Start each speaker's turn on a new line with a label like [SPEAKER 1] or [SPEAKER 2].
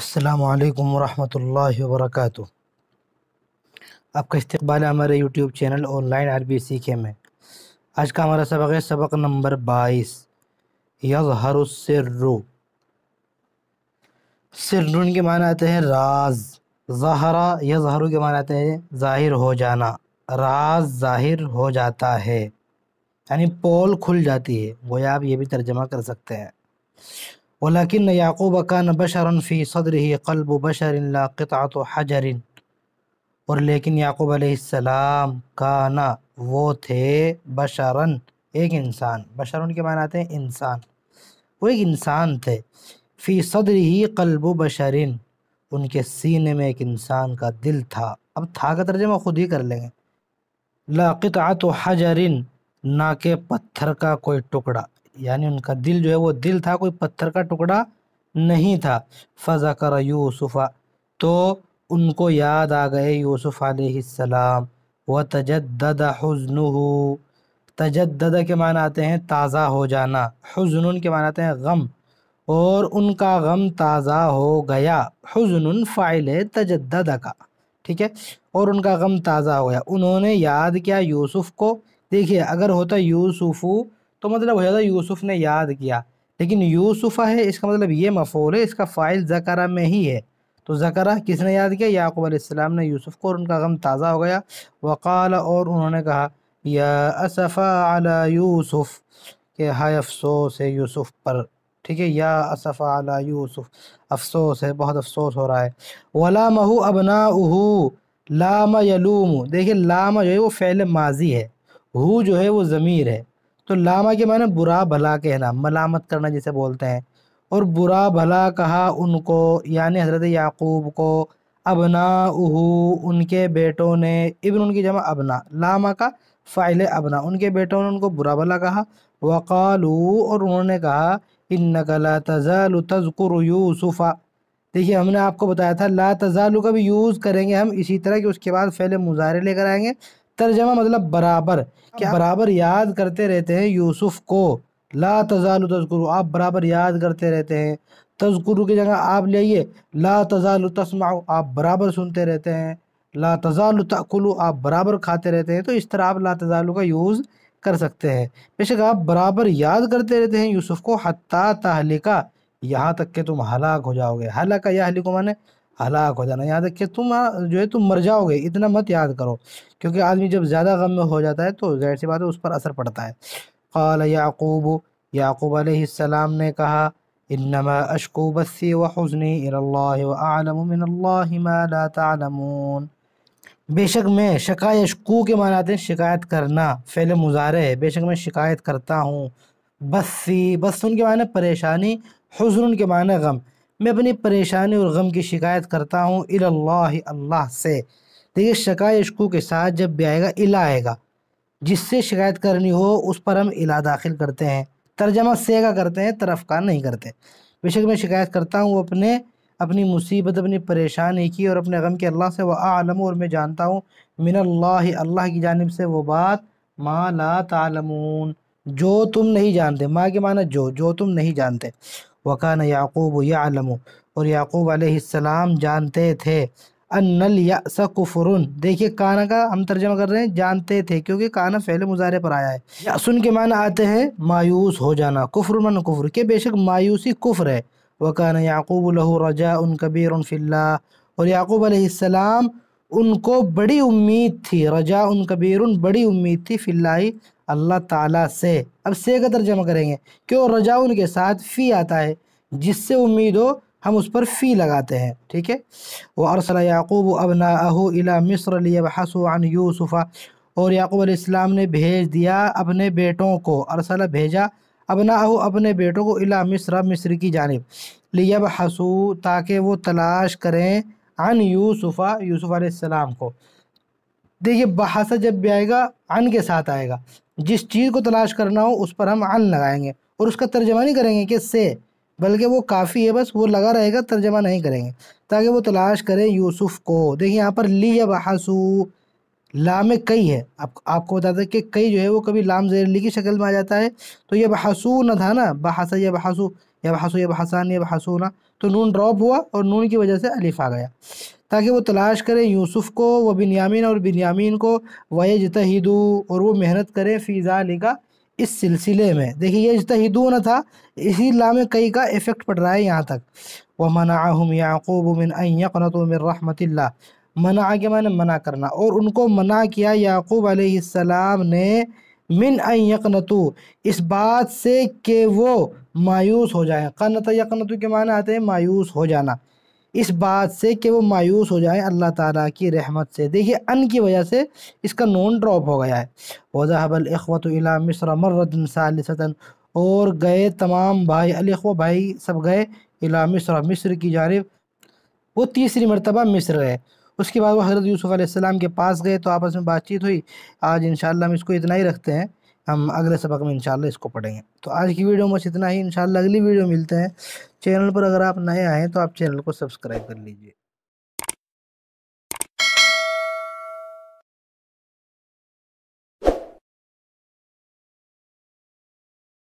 [SPEAKER 1] अल्लाम वरहमल वर्क आपका इस्तबाल हमारे यूट्यूब चैनल ऑनलाइन सी सीखे में आज का हमारा सबक है सबक नंबर बाईस सिर्रु सिर्रुन के माने आते हैं राज जहरा यजहरु के माना आते हैं ज़ाहिर हो जाना राज ज़ाहिर हो जाता है यानी पोल खुल जाती है वो आप ये भी तर्जमा कर सकते हैं वलाकिन याकूब कान बशरन फ़ी सदर ही कल्ब बशर लाक़ात हजरिन और लेकिन याकूब अलैहिस्सलाम काना वो थे बशरन एक इंसान बशरन के माना आते हैं इंसान वो एक इंसान थे फ़ी सदर ही कल्ब बशरिन उनके सीने में एक इंसान का दिल था अब था का तर्जमा ख़ुद ही कर लेंगे लाक़ात हजरिन ना के पत्थर का कोई टुकड़ा यानी उनका दिल जो है वो दिल था कोई पत्थर का टुकड़ा नहीं था फ़ज़ा कर यूसुफ़ा तो उनको याद आ गए यूसुफ़ आलाम व तजद हजन तजद के मान आते हैं ताज़ा हो जाना हजन के मान आते हैं गम और उनका गम ताज़ा हो गया हजन फ़ाइल तजद का ठीक है और उनका गम ताज़ा हो गया उन्होंने याद किया यूसुफ़ को देखिए अगर होता यूसुफ़ तो मतलब हो जाता यूसुफ ने याद किया लेकिन यूसुफ़ा है इसका मतलब ये मफोल है इसका फ़ाइल जकरा में ही है तो जकरा किसने याद किया याकूब अलैहिस्सलाम ने यूसुफ को और उनका गम ताज़ा हो गया वक़ाल और उन्होंने कहा या असफ़ा अला यूसुफ़ के हाय अफसोस है यूसुफ पर ठीक है या असफ़ा अला यूसुफ अफसोस है बहुत अफसोस हो रहा है वला महू अबना उहू लामा यलूम देखिए लामा जो है वो फ़ैल माजी है हु जो है वो ज़मीर है तो लामा के माने बुरा भला कहना मलामत करना जिसे बोलते हैं और बुरा भला कहा उनको यानि हज़रत याकूब को अबना उहू उनके बेटों ने इबन उनकी जमा अबना लामा का फ़ाइल अबना उनके बेटों ने उनको बुरा भला कहा वक़ालू और उन्होंने कहा इन नकला तजाल तजकुर यूसुफ़ा देखिए हमने आपको बताया था ला तज़ालू का भी यूज़ करेंगे हम इसी तरह कि उसके बाद फैले मुजाहरे लेकर आएंगे तर्जमा मतलब बराबर क्या बराबर याद करते रहते हैं यूसुफ को ला तजाल तस्कुर आप बराबर याद करते रहते हैं तस्कुर की जगह आप ले आइए ला तजाल तस्माओ आप बराबर सुनते रहते हैं ला तजाल तकुलू आप बराबर खाते रहते हैं तो इस तरह आप ला तजालू का यूज़ कर सकते हैं बेशक आप बराबर याद करते रहते हैं यूसुफ़ को हत्ता तहलिका यहाँ तक के तुम हलाक हो जाओगे हलाका या हलिको माने हलाक हो जाना यहाँ तक कि तुम हाँ, जो है तुम मर जाओगे इतना मत याद करो क्योंकि आदमी जब ज़्यादा गम में हो जाता है तो ज़ाहिर सी बात है उस पर असर पड़ता है क़ाल याकूब याकूब आसमाम ने कहा इन्नमा अशकू बसी व हजनी आलमून बेशक मैं शकायशकू के मान आते हैं शिकायत करना फ़ैल मुजारे है बेशक मैं शिकायत करता हूँ बसी बस उनके माने परेशानी हजन के माने गम मैं अपनी परेशानी और गम की शिकायत करता हूँ अल्लाह अल्लाह से देखिए शिकाय इश्कू के साथ जब भी आएगा इला आएगा जिससे शिकायत करनी हो उस पर हम इला दाखिल करते हैं तर्जमा से का करते हैं तरफ का नहीं करते बेशक मैं शिकायत करता हूँ अपने अपनी मुसीबत अपनी परेशानी की और अपने गम के अल्लाह से वह आलम और मैं जानता हूँ मिन अल्लाह अल्लाह की जानब से वो बात माँ ला तालमून जो तुम नहीं जानते माँ के माना जो जो तुम नहीं जानते वकान याकूब यालम और याकूब आसमाम जानते थे अनल यासा देखिए काना का हम तर्जमा कर रहे हैं जानते थे क्योंकि काना फैले मुजारे पर आया है सुन के माना आते हैं मायूस हो जाना कुफर मन कुफर के बेशक मायूसी कुफर है वकान याकूब लहू रजा उन कबीर उनफिल्ला और याकूब आसमाम उनको बड़ी उम्मीद थी रजा उन कबीर बड़ी उम्मीद थी फिल्लाई अल्लाह ताला से अब से का तर्जमा करेंगे क्यों रजाउन के साथ फ़ी आता है जिससे उम्मीद हो हम उस पर फ़ी लगाते हैं ठीक है वह अरसल याकूब अबना अला मिस्र अन यूसुफ़ा और याकूब अलैहिस्सलाम ने भेज दिया अपने बेटों को अरसला भेजा ना अहो अपने बेटों को इला मिस्र मिस्र की जानब लियब हसू ताकि वो तलाश करें अन यूसुफ़ा यूसुफ़ आसमाम को देखिए बहासा जब भी आएगा अन के साथ आएगा जिस चीज़ को तलाश करना हो उस पर हम अन लगाएंगे और उसका तर्जमा नहीं करेंगे कि से बल्कि वो काफ़ी है बस वो लगा रहेगा तर्जमा नहीं करेंगे ताकि वो तलाश करें यूसुफ को देखिए यहाँ पर ली या बहासू लाम कई है आप आपको बता दें कि कई जो है वो कभी लाम जैरली ली की शक्ल में आ जाता है तो यह बहासू न था ना बहासा या बहासू या हसू या हसान या ना तो नून ड्रॉप हुआ और नून की वजह से अलिफ आ गया ताकि वो तलाश करें यूसुफ़ को व बिनयामीन और बिनयामीन को वह जतहिदू और वो मेहनत करें फ़िज़ा लिखा इस सिलसिले में देखिए ये न था इसी लाम कई का इफ़ेक्ट पड़ रहा है यहाँ तक वह मनाहम याकूब मिन मिन रहमतिल्ला मना के मैंने मना करना और उनको मना किया याकूब ने मिन अकनतु इस बात से कि वो मायूस हो जाए कनत यकनतु के माना आते हैं मायूस हो जाना इस बात से कि वो मायूस हो जाए अल्लाह ताला की रहमत से देखिए अन की वजह से इसका नोन ड्रॉप हो गया है वजहबल अखवत इला मिस्र मर्रतन सालसतन और गए तमाम भाई अलख भाई सब गए इला मिसर मिस्र की जानब वो तीसरी मरतबा मिस्र गए उसके बाद वो हज़रत यूसुफ़ के पास गए तो आपस में बातचीत हुई आज इन हम इसको इतना ही रखते हैं हम अगले सबक में इंशाल्लाह इसको पढ़ेंगे तो आज की वीडियो में बस इतना ही इंशाल्लाह अगली वीडियो मिलते हैं चैनल पर अगर आप नए आएँ तो आप चैनल को सब्सक्राइब कर लीजिए